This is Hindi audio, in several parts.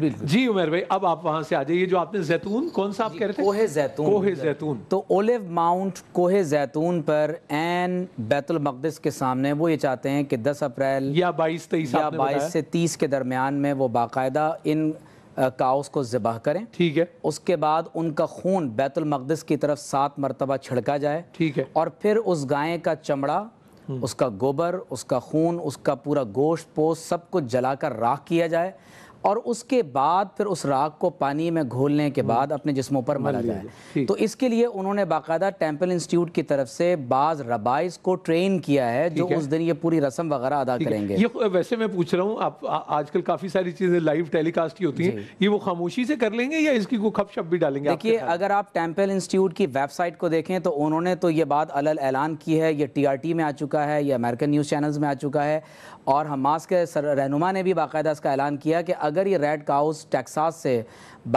जी उमेर भाई अब आप वहां से आ जाइए जो आपने जैतून कौन सा आप कह रहे थे कोहे जैतून कोहे जैतून तो ओलिव माउंट कोहे जैतून पर एन बैतुल मकदस के सामने वो ये चाहते हैं कि 10 अप्रैल या 22 तेईस या बाईस से 30 के दरमियान में वो बाकायदा इन काउस को ज़बह करें ठीक है उसके बाद उनका खून बैतुल मकदस की तरफ सात मरतबा छिड़का जाए ठीक है और फिर उस गाय का चमड़ा हम्म। उसका गोबर उसका खून उसका पूरा गोश्त पोस्ट सब कुछ जलाकर राख किया जाए और उसके बाद फिर उस राख को पानी में घोलने के हम्म। बाद अपने जिसमों पर मला जाए तो इसके लिए उन्होंने बाकायदा टेम्पल इंस्टीट्यूट की तरफ से बाज़ रबाइस को ट्रेन किया है जो उस दिन ये पूरी रस्म वगैरह अदा करेंगे ये वैसे मैं पूछ रहा हूँ आप आजकल काफ़ी सारी चीज़ें लाइव टेलीकास्ट की होती हैं ये वो खामोशी से कर लेंगे या इसकी को खप शप भी डालेंगे देखिए अगर आप टेम्पल इंस्टीट्यूट की वेबसाइट को देखें तो उन्होंने तो ये बात अलग ऐलान की है ये टी में आ चुका है ये अमेरिकन न्यूज़ चैनल्स में आ चुका है और हमास के रहनुमा ने भी बाकायदा इसका ऐलान किया कि अगर ये रेड काउस टेक्सास से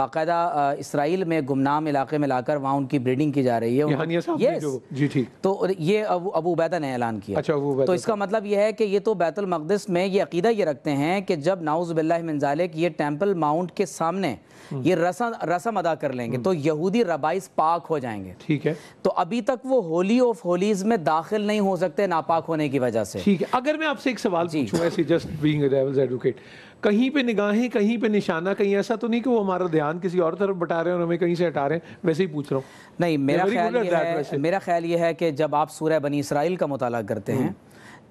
बाकायदा इसराइल में गुमनाम इलाके में लाकर वहाँ उनकी ब्रीडिंग की जा रही है यस, जी ठीक तो ये अब अबू उबैदा ने ऐलान किया अच्छा तो इसका मतलब ये है कि ये तो बैतुल मकदस में ये अकीदा ये रखते हैं कि जब नाउज़बिल्लाजालिक ये टेम्पल माउंट के सामने हम्म। ये रसम रसम अदा कर लेंगे हम्म। तो यहूदी रबाइस पाक हो जाएंगे ठीक है तो अभी तक वो होली ऑफ होलीज में दाखिल नहीं हो सकते नापाक होने की वजह से ठीक है अगर मैं आपसे एक सवाल पूछूं ऐसे जस्ट बीइंग एडवोकेट कहीं पे निगाहें कहीं पे निशाना कहीं ऐसा तो नहीं कि वो हमारा ध्यान किसी और तरफ बटा रहे हैं और हमें कहीं से हटा रहे हैं वैसे ही पूछ रहा हूँ नहीं मेरा ख्याल ये है मेरा ख्याल ये है कि जब आप सूर्य बनी इसराइल का मुताला करते हम्म। हैं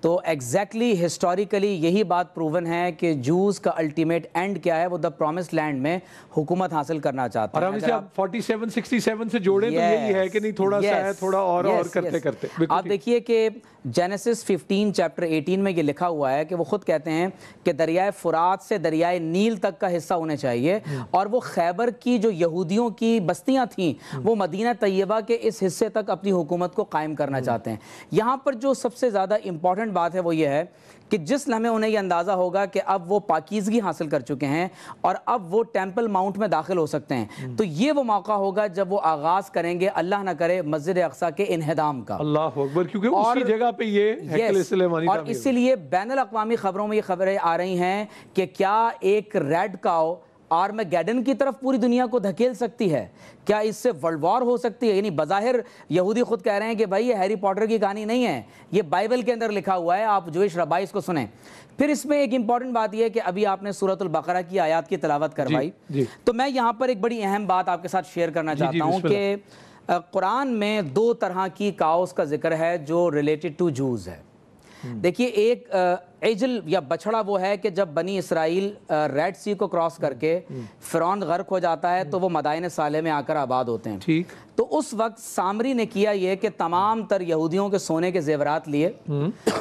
तो एग्जैक्टली हिस्टोरिकली यही बात प्रूवन है कि जूस का अल्टीमेट एंड क्या है वो द प्रोमिस लैंड में हुकूमत हासिल करना चाहता और हम इसे आप 47 67 से जोड़े yes, तो यही है कि नहीं थोड़ा yes, सा है थोड़ा और yes, और करते yes. करते आप देखिए कि जेनेसिस 15 चैप्टर 18 में ये लिखा हुआ है कि वो खुद कहते हैं कि दरियाए फुरात से दरियाए नील तक का हिस्सा होने चाहिए हम्म। और वो खैबर की जो यहूदियों की बस्तियां थी हम्म। वो मदीना तैयबा के इस हिस्से तक अपनी हुकूमत को कायम करना हम्म। चाहते हैं यहाँ पर जो सबसे ज़्यादा इंपॉर्टेंट इम्पॉर्टेंट बात है वो ये है कि जिस लम्हे उन्हें ये अंदाज़ा होगा कि अब वो पाकिजगी हासिल कर चुके हैं और अब वो टेम्पल माउंट में दाखिल हो सकते हैं हम्म। तो ये वो मौका होगा जब वो आगाज़ करेंगे अल्लाह ना करे मस्जिद अक्सा के इनहदाम का अल्लाह क्योंकि और उसी जगह पे ये और इसीलिए बैन अवी खबरों में ये खबरें आ रही हैं कि क्या एक रेड काओ आर्मेगेडन की तरफ पूरी दुनिया को धकेल सकती है क्या इससे वर्ल्ड वॉर हो सकती है यानी बज़ाहिर यहूदी खुद कह रहे हैं कि भाई ये हैरी पॉटर की कहानी नहीं है ये बाइबल के अंदर लिखा हुआ है आप जोश रबाई इसको सुने फिर इसमें एक इंपॉर्टेंट बात यह है कि अभी आपने सूरतुल बकरा की आयात की तलावत करवाई तो मैं यहाँ पर एक बड़ी अहम बात आपके साथ शेयर करना चाहता हूँ कि कुरान में दो तरह की काउस का जिक्र है जो रिलेटेड टू जूज है हम्म। देखिए एक एजल या बछड़ा वो है कि जब बनी इसराइल रेड सी को क्रॉस करके फ़िरौन गर्क हो जाता है तो वो मदायन साले में आकर आबाद होते हैं ठीक तो उस वक्त सामरी ने किया ये कि तमाम तर यहूदियों के सोने के जेवरात लिए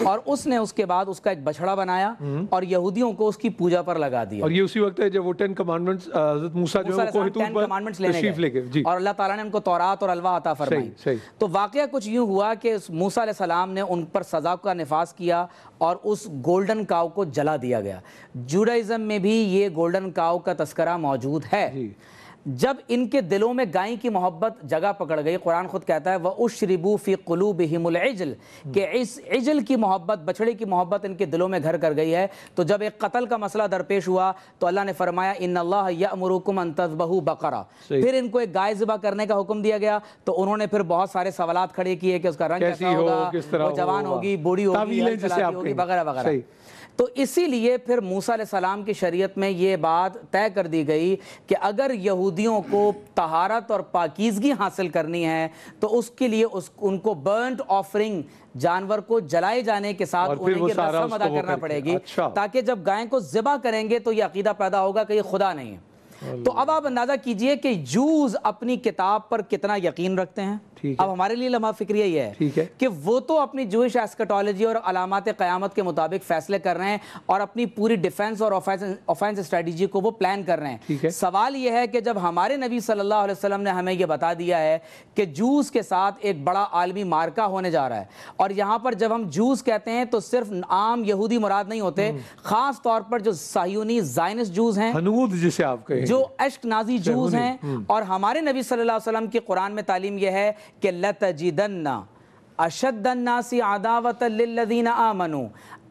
और उसने उसके बाद उसका एक बछड़ा बनाया और यहूदियों को उसकी पूजा पर लगा दिया और ये उसी वक्त है जब वो टेन कमांडमेंट्स मूसा जो है कमांडमेंट्स लेने ले लेके और अल्लाह ताला ने उनको तौरात और अलवा अता फरमाई तो वाकया कुछ यूं हुआ कि मूसा सलाम ने उन पर सजा का नफाज किया और उस गोल्डन काव को जला दिया गया जुडाइज़म में भी ये गोल्डन काव का तस्करा मौजूद है जब इनके दिलों में गाय की मोहब्बत जगह पकड़ गई कुरान खुद कहता है वह उशरिबू फ़ी कलूब हिमुलजल के इस इजल की मोहब्बत बछड़े की मोहब्बत इनके दिलों में घर कर गई है तो जब एक कत्ल का मसला दरपेश हुआ तो अल्लाह ने फरमाया इन अल्लाहमरकुम तजबहू बकरा फिर इनको एक गाय जबा करने का हुक्म दिया गया तो उन्होंने फिर बहुत सारे सवाल खड़े किए कि उसका रंग कैसा होगा वो जवान होगी बूढ़ी होगी वगैरह वगैरह तो इसीलिए फिर मूसा सलाम की शरीयत में ये बात तय कर दी गई कि अगर यहूदियों को तहारत और पाकिजगी हासिल करनी है तो उसके लिए उस उनको बर्नड ऑफरिंग जानवर को जलाए जाने के साथ उन्हें रस्म अदा करना पड़ेगी अच्छा। ताकि जब गाय को ज़िबा करेंगे तो यह अकीदा पैदा होगा कि ये खुदा नहीं है तो अब आप अंदाजा कीजिए कि जूज अपनी किताब पर कितना यकीन रखते हैं अब है। हमारे लिए लम्हा फिक्र ये है, है कि वो तो अपनी जूश एस्कटोलॉजी और अलामत क़यामत के मुताबिक फैसले कर रहे हैं और अपनी पूरी डिफेंस और ऑफेंस स्ट्रेटजी को वो प्लान कर रहे हैं है। सवाल यह है कि जब हमारे नबी सल्लल्लाहु अलैहि वसल्लम ने हमें यह बता दिया है कि जूस के साथ एक बड़ा आलमी मार्का होने जा रहा है और यहाँ पर जब हम जूस कहते हैं तो सिर्फ आम यहूदी मुराद नहीं होते हम्म। खास तौर पर जो साहियोनी जाइनस जूस हैं जिसे आप कहें जो अश्क नाजी जूज हैं हम्म। और हमारे नबी सल्लल्लाहु अलैहि वसल्लम की कुरान में तालीम यह है कि लतजिदन्ना अशदन्नासी आदावत लदीन आमनु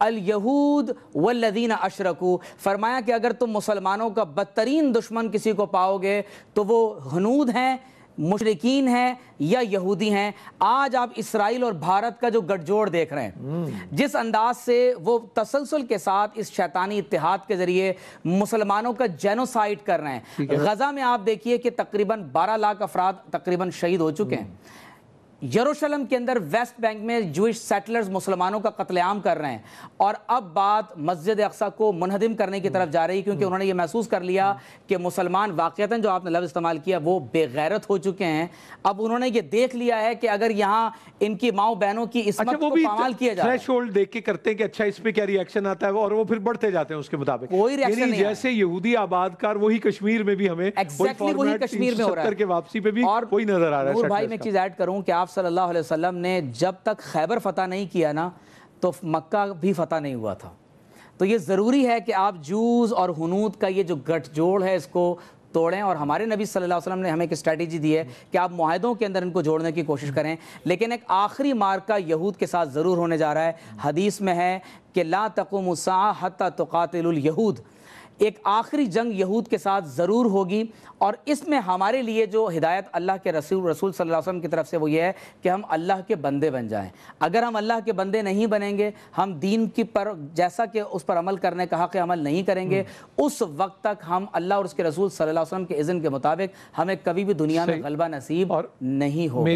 अलयहूद वल्लदीन अशरकू फरमाया कि अगर तुम मुसलमानों का बदतरीन दुश्मन किसी को पाओगे तो वो हनूद हैं मुशरकिन हैं या यहूदी हैं आज आप इसराइल और भारत का जो गठजोड़ देख रहे हैं हम्म। जिस अंदाज से वो तसलसल के साथ इस शैतानी इतिहाद के ज़रिए मुसलमानों का जेनोसाइड कर रहे हैं गज़ा में आप देखिए कि तकरीबन 12 लाख अफराद तकरीबन शहीद हो चुके हैं हम्म। यरूशलम के अंदर वेस्ट बैंक में जूश सेटलर्स मुसलमानों का कत्लेआम कर रहे हैं और अब बात मस्जिद अक्सा को मुनहदम करने की तरफ जा रही है क्योंकि हम्म। उन्होंने ये महसूस कर लिया कि मुसलमान वाक़ता जो आपने लफ्ज़ इस्तेमाल किया वो बेगैरत हो चुके हैं अब उन्होंने ये देख लिया है कि अगर यहाँ इनकी माओ बहनों की इसमत अच्छा, को इस्तेमाल किया जाए होल्ड देख के करते हैं कि अच्छा इस पर क्या रिएक्शन आता है और वो फिर बढ़ते जाते हैं उसके मुताबिक कोई रिएक्शन जैसे यहूदी आबादकार वही कश्मीर में भी हमें एग्जैक्टली वही कश्मीर में वापसी पे भी कोई नजर आ रहा है भाई मैं चीज़ ऐड करूँ कि आप सल्लल्लाहु अलैहि वसल्लम ने जब तक खैबर फ़तह नहीं किया ना तो मक्का भी फ़तह नहीं हुआ था तो ये ज़रूरी है कि आप जूस और हनूद का ये जो गठजोड़ है इसको तोड़ें और हमारे नबी सल्लल्लाहु अलैहि वसल्लम ने हमें एक स्ट्रेटजी दी है कि आप माहदों के अंदर इनको जोड़ने की कोशिश करें लेकिन एक आखिरी मार्का यहूद के साथ ज़रूर होने जा रहा है हदीस में है कि ला तकुमसा हत यहूद एक आखिरी जंग यहूद के साथ ज़रूर होगी और इसमें हमारे लिए जो हिदायत अल्लाह के रसूल रसूल सल्लल्लाहु अलैहि वसल्लम की तरफ से वो ये है कि हम अल्लाह के बंदे बन जाएं अगर हम अल्लाह के बंदे नहीं बनेंगे हम दीन की पर जैसा कि उस पर अमल करने का हक़ अमल नहीं करेंगे हम्म। उस वक्त तक हम अल्लाह और उसके रसूल सल्लल्लाहु अलैहि वसल्लम के इज़न के मुताबिक हमें कभी भी दुनिया में गलबा नसीब नहीं हो